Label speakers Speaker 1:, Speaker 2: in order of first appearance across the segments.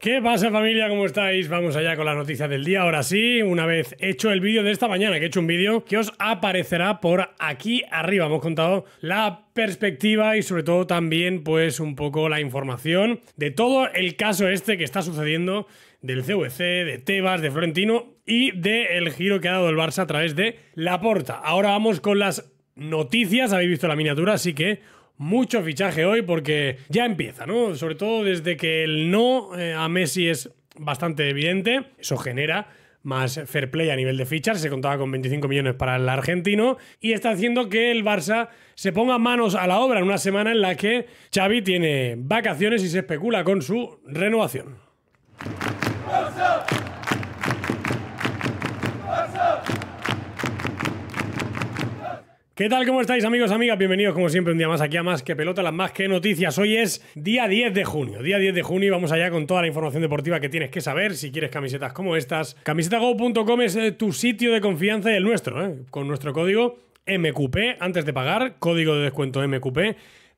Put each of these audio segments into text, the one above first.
Speaker 1: ¿Qué pasa familia? ¿Cómo estáis? Vamos allá con las noticias del día. Ahora sí, una vez hecho el vídeo de esta mañana, que he hecho un vídeo que os aparecerá por aquí arriba. Hemos contado la perspectiva y sobre todo también pues un poco la información de todo el caso este que está sucediendo del CVC, de Tebas, de Florentino y del giro que ha dado el Barça a través de la porta Ahora vamos con las noticias, habéis visto la miniatura, así que mucho fichaje hoy porque ya empieza, ¿no? Sobre todo desde que el no eh, a Messi es bastante evidente, eso genera más fair play a nivel de fichas, se contaba con 25 millones para el argentino y está haciendo que el Barça se ponga manos a la obra en una semana en la que Xavi tiene vacaciones y se especula con su renovación. ¿Qué tal? ¿Cómo estáis amigos, amigas? Bienvenidos como siempre un día más aquí a Más que Pelota, las más que noticias. Hoy es día 10 de junio, día 10 de junio y vamos allá con toda la información deportiva que tienes que saber si quieres camisetas como estas. Camisetago.com es eh, tu sitio de confianza y el nuestro, ¿eh? con nuestro código MQP antes de pagar, código de descuento MQP,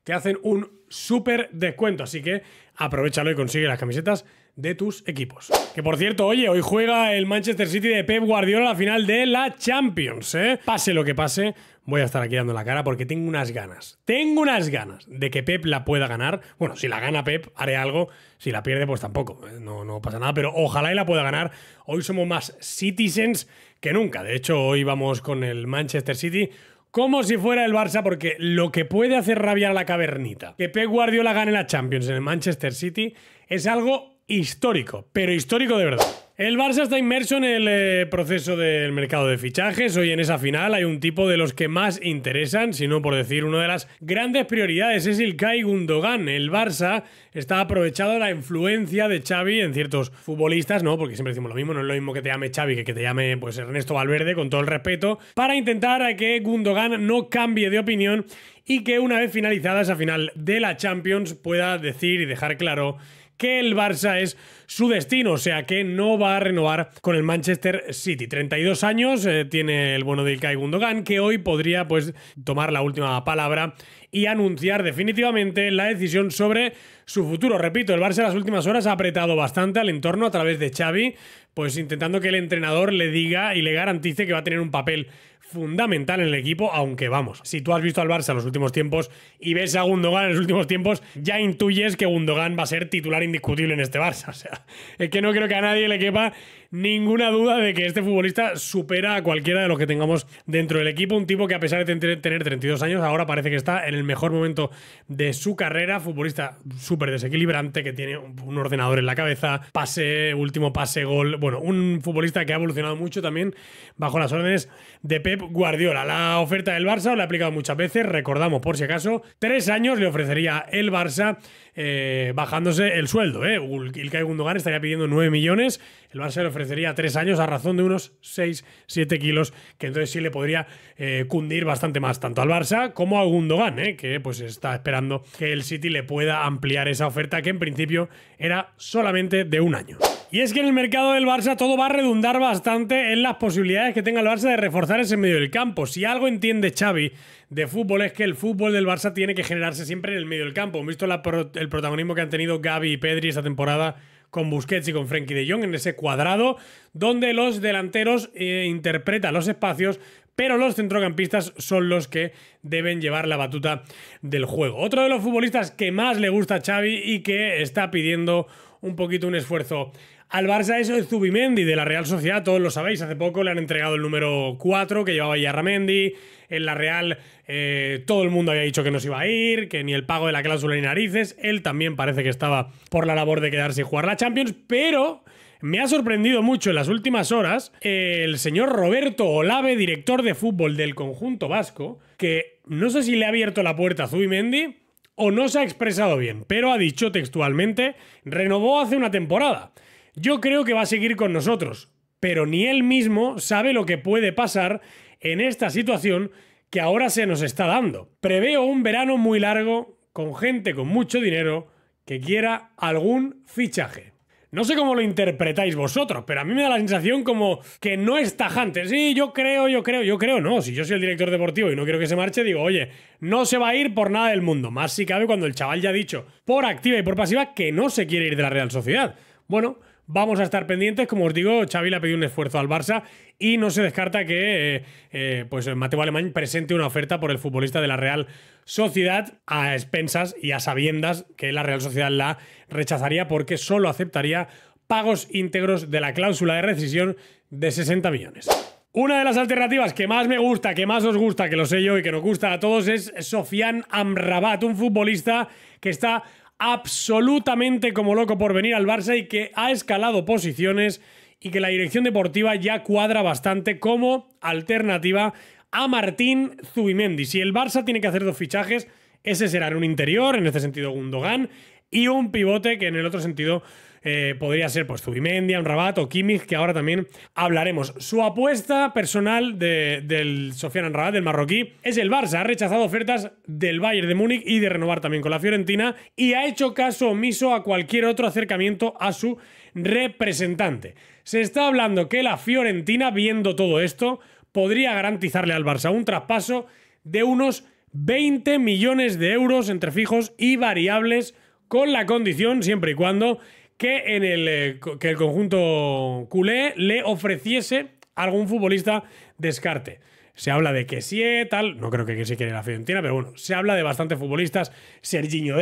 Speaker 1: te hacen un súper descuento, así que aprovechalo y consigue las camisetas de tus equipos. Que por cierto, oye, hoy juega el Manchester City de Pep Guardiola a la final de la Champions, ¿eh? Pase lo que pase, voy a estar aquí dando la cara porque tengo unas ganas. Tengo unas ganas de que Pep la pueda ganar. Bueno, si la gana Pep, haré algo. Si la pierde, pues tampoco. ¿eh? No, no pasa nada, pero ojalá y la pueda ganar. Hoy somos más citizens que nunca. De hecho, hoy vamos con el Manchester City como si fuera el Barça, porque lo que puede hacer rabiar a la cavernita, que Pep Guardiola gane la Champions en el Manchester City, es algo histórico, pero histórico de verdad. El Barça está inmerso en el eh, proceso del mercado de fichajes. Hoy en esa final hay un tipo de los que más interesan, si no por decir una de las grandes prioridades, es el Kai Gundogan. El Barça está aprovechado la influencia de Xavi en ciertos futbolistas, ¿no? Porque siempre decimos lo mismo, no es lo mismo que te llame Xavi que que te llame pues Ernesto Valverde, con todo el respeto, para intentar a que Gundogan no cambie de opinión y que una vez finalizada esa final de la Champions pueda decir y dejar claro que el Barça es su destino, o sea que no va a renovar con el Manchester City. 32 años eh, tiene el bueno del Kai Gundogan, que hoy podría pues tomar la última palabra y anunciar definitivamente la decisión sobre su futuro. Repito, el Barça en las últimas horas ha apretado bastante al entorno a través de Xavi, pues intentando que el entrenador le diga y le garantice que va a tener un papel fundamental en el equipo, aunque vamos, si tú has visto al Barça en los últimos tiempos y ves a Gundogan en los últimos tiempos, ya intuyes que Gundogan va a ser titular indiscutible en este Barça. O sea, es que no creo que a nadie le quepa ninguna duda de que este futbolista supera a cualquiera de los que tengamos dentro del equipo. Un tipo que a pesar de tener 32 años, ahora parece que está en el mejor momento de su carrera. Futbolista súper desequilibrante, que tiene un ordenador en la cabeza, pase, último pase, gol. Bueno, un futbolista que ha evolucionado mucho también bajo las órdenes de Pep Guardiola. La oferta del Barça la ha aplicado muchas veces, recordamos por si acaso, tres años le ofrecería el Barça eh, bajándose el sueldo. ¿eh? Ilkay Gundogan estaría pidiendo 9 millones, el Barça le ofrecería 3 años a razón de unos 6, 7 kilos, que entonces sí le podría eh, cundir bastante más, tanto al Barça como a Gundogan, ¿eh? que pues está esperando que el City le pueda ampliar esa oferta que en principio era solamente de un año. Y es que en el mercado del Barça todo va a redundar bastante en las posibilidades que tenga el Barça de reforzar ese medio del campo. Si algo entiende Xavi de fútbol es que el fútbol del Barça tiene que generarse siempre en el medio del campo. Hemos visto el protagonismo que han tenido Gaby y Pedri esta temporada con Busquets y con Frenkie de Jong en ese cuadrado donde los delanteros eh, interpretan los espacios pero los centrocampistas son los que deben llevar la batuta del juego. Otro de los futbolistas que más le gusta a Xavi y que está pidiendo un poquito un esfuerzo al Barça eso es Zubimendi, de la Real Sociedad, todos lo sabéis. Hace poco le han entregado el número 4 que llevaba Yarramendi. En la Real eh, todo el mundo había dicho que no se iba a ir, que ni el pago de la cláusula ni narices. Él también parece que estaba por la labor de quedarse y jugar la Champions, pero me ha sorprendido mucho en las últimas horas eh, el señor Roberto Olave, director de fútbol del conjunto vasco, que no sé si le ha abierto la puerta a Zubimendi o no se ha expresado bien, pero ha dicho textualmente, renovó hace una temporada. Yo creo que va a seguir con nosotros, pero ni él mismo sabe lo que puede pasar en esta situación que ahora se nos está dando. Preveo un verano muy largo, con gente con mucho dinero que quiera algún fichaje. No sé cómo lo interpretáis vosotros, pero a mí me da la sensación como que no es tajante. Sí, yo creo, yo creo, yo creo, no. Si yo soy el director deportivo y no quiero que se marche, digo, oye, no se va a ir por nada del mundo. Más si cabe cuando el chaval ya ha dicho, por activa y por pasiva, que no se quiere ir de la Real Sociedad. Bueno, Vamos a estar pendientes, como os digo, Xavi le ha pedido un esfuerzo al Barça y no se descarta que eh, eh, pues, Mateo Alemán presente una oferta por el futbolista de la Real Sociedad a expensas y a sabiendas que la Real Sociedad la rechazaría porque solo aceptaría pagos íntegros de la cláusula de rescisión de 60 millones. Una de las alternativas que más me gusta, que más os gusta, que lo sé yo y que nos gusta a todos es Sofian Amrabat, un futbolista que está absolutamente como loco por venir al Barça y que ha escalado posiciones y que la dirección deportiva ya cuadra bastante como alternativa a Martín Zubimendi. Si el Barça tiene que hacer dos fichajes, ese será en un interior, en este sentido Gundogan, y un pivote que en el otro sentido eh, podría ser pues Zubimendi, un o Kimmich, que ahora también hablaremos. Su apuesta personal del Sofian Anrabat, del marroquí, es el Barça. Ha rechazado ofertas del Bayern de Múnich y de renovar también con la Fiorentina y ha hecho caso omiso a cualquier otro acercamiento a su representante. Se está hablando que la Fiorentina, viendo todo esto, podría garantizarle al Barça un traspaso de unos 20 millones de euros entre fijos y variables con la condición, siempre y cuando, que, en el, eh, que el conjunto culé le ofreciese algún futbolista descarte. Se habla de que sí, eh, tal, no creo que se quiera la Fiorentina, pero bueno, se habla de bastantes futbolistas, Serginho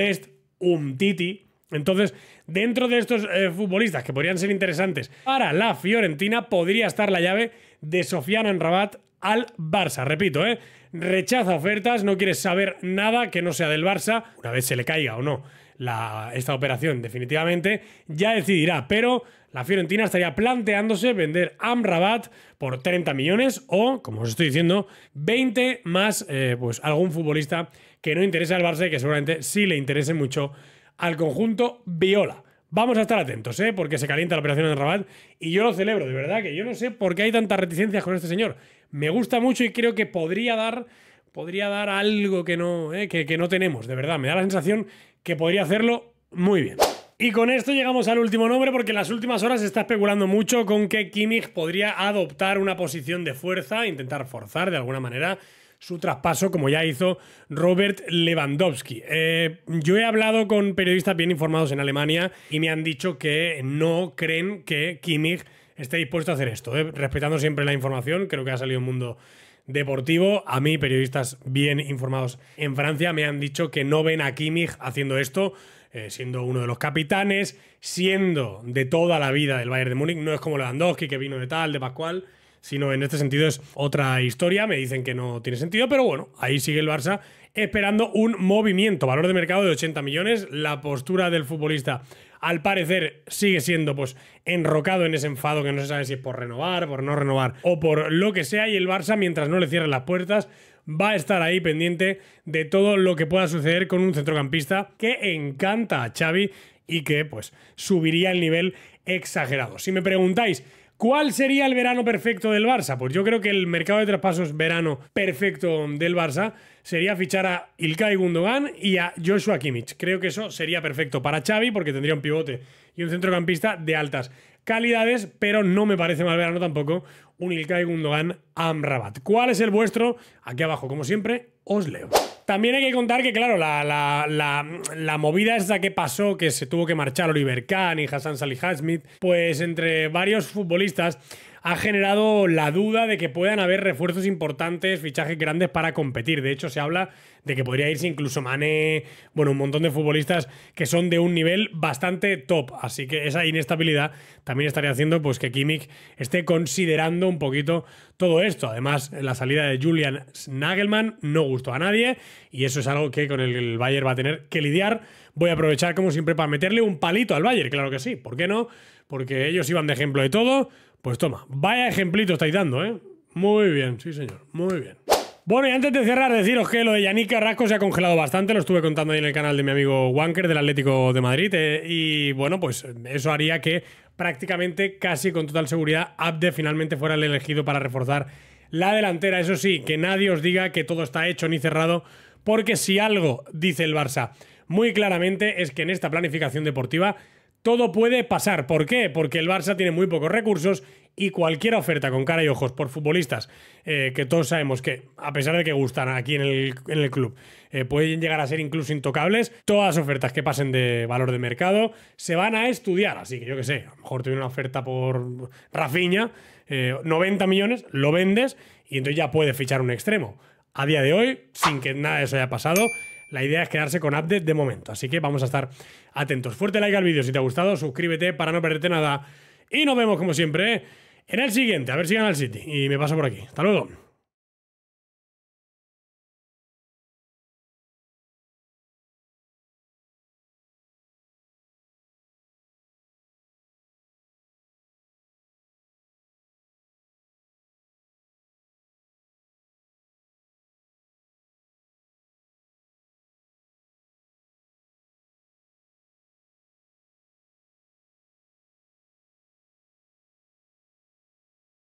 Speaker 1: un Titi. Entonces, dentro de estos eh, futbolistas que podrían ser interesantes para la Fiorentina, podría estar la llave de Sofiana en Rabat al Barça. Repito, ¿eh? rechaza ofertas, no quiere saber nada que no sea del Barça, una vez se le caiga o no esta operación definitivamente, ya decidirá. Pero la Fiorentina estaría planteándose vender Amrabat por 30 millones o, como os estoy diciendo, 20 más eh, pues algún futbolista que no interesa al Barça y que seguramente sí le interese mucho al conjunto Viola. Vamos a estar atentos, ¿eh? porque se calienta la operación en Rabat y yo lo celebro, de verdad, que yo no sé por qué hay tantas reticencias con este señor. Me gusta mucho y creo que podría dar podría dar algo que no, ¿eh? que, no tenemos, de verdad. Me da la sensación que podría hacerlo muy bien. Y con esto llegamos al último nombre porque en las últimas horas se está especulando mucho con que Kimmich podría adoptar una posición de fuerza, intentar forzar de alguna manera su traspaso como ya hizo Robert Lewandowski. Eh, yo he hablado con periodistas bien informados en Alemania y me han dicho que no creen que Kimmich esté dispuesto a hacer esto, eh, respetando siempre la información, creo que ha salido un mundo deportivo. A mí, periodistas bien informados en Francia me han dicho que no ven a Kimmich haciendo esto, eh, siendo uno de los capitanes, siendo de toda la vida del Bayern de Múnich. No es como Lewandowski, que vino de tal, de Pascual, sino en este sentido es otra historia. Me dicen que no tiene sentido, pero bueno, ahí sigue el Barça esperando un movimiento. Valor de mercado de 80 millones. La postura del futbolista al parecer sigue siendo pues enrocado en ese enfado que no se sabe si es por renovar, por no renovar o por lo que sea y el Barça mientras no le cierren las puertas va a estar ahí pendiente de todo lo que pueda suceder con un centrocampista que encanta a Xavi y que pues subiría el nivel exagerado. Si me preguntáis ¿Cuál sería el verano perfecto del Barça? Pues yo creo que el mercado de traspasos verano perfecto del Barça sería fichar a Ilkay Gundogan y a Joshua Kimmich. Creo que eso sería perfecto para Xavi porque tendría un pivote y un centrocampista de altas calidades, pero no me parece mal verano tampoco un Ilkay Gundogan Amrabat. ¿Cuál es el vuestro? Aquí abajo, como siempre, os leo. También hay que contar que, claro, la, la, la movida esa que pasó, que se tuvo que marchar Oliver Kahn y Hassan Salihazmit, pues entre varios futbolistas ha generado la duda de que puedan haber refuerzos importantes, fichajes grandes para competir. De hecho, se habla de que podría irse incluso Mane, bueno, un montón de futbolistas que son de un nivel bastante top. Así que esa inestabilidad también estaría haciendo pues, que Kimmich esté considerando un poquito todo esto. Además, la salida de Julian Nagelman no gustó a nadie y eso es algo que con el Bayern va a tener que lidiar. Voy a aprovechar, como siempre, para meterle un palito al Bayern, claro que sí. ¿Por qué no? Porque ellos iban de ejemplo de todo. Pues toma, vaya ejemplito estáis dando, ¿eh? Muy bien, sí señor, muy bien. Bueno, y antes de cerrar, deciros que lo de Yannick Carrasco se ha congelado bastante, lo estuve contando ahí en el canal de mi amigo Wanker del Atlético de Madrid, eh, y bueno, pues eso haría que prácticamente, casi con total seguridad, Abde finalmente fuera el elegido para reforzar la delantera. Eso sí, que nadie os diga que todo está hecho ni cerrado, porque si algo dice el Barça muy claramente es que en esta planificación deportiva todo puede pasar. ¿Por qué? Porque el Barça tiene muy pocos recursos y cualquier oferta con cara y ojos por futbolistas, eh, que todos sabemos que, a pesar de que gustan aquí en el, club, eh, pueden llegar a ser incluso intocables, todas las ofertas que pasen de valor de mercado se van a estudiar. Así que yo qué sé, a lo mejor tiene una oferta por Rafiña, 90 eh, millones, lo vendes y entonces ya puede fichar un extremo a día de hoy, sin que nada de eso haya pasado. La idea es quedarse con update de momento, así que vamos a estar atentos. Fuerte like al vídeo si te ha gustado, suscríbete para no perderte nada. Y nos vemos como siempre en el siguiente, a ver si gana el City. Y me paso por aquí. Hasta luego.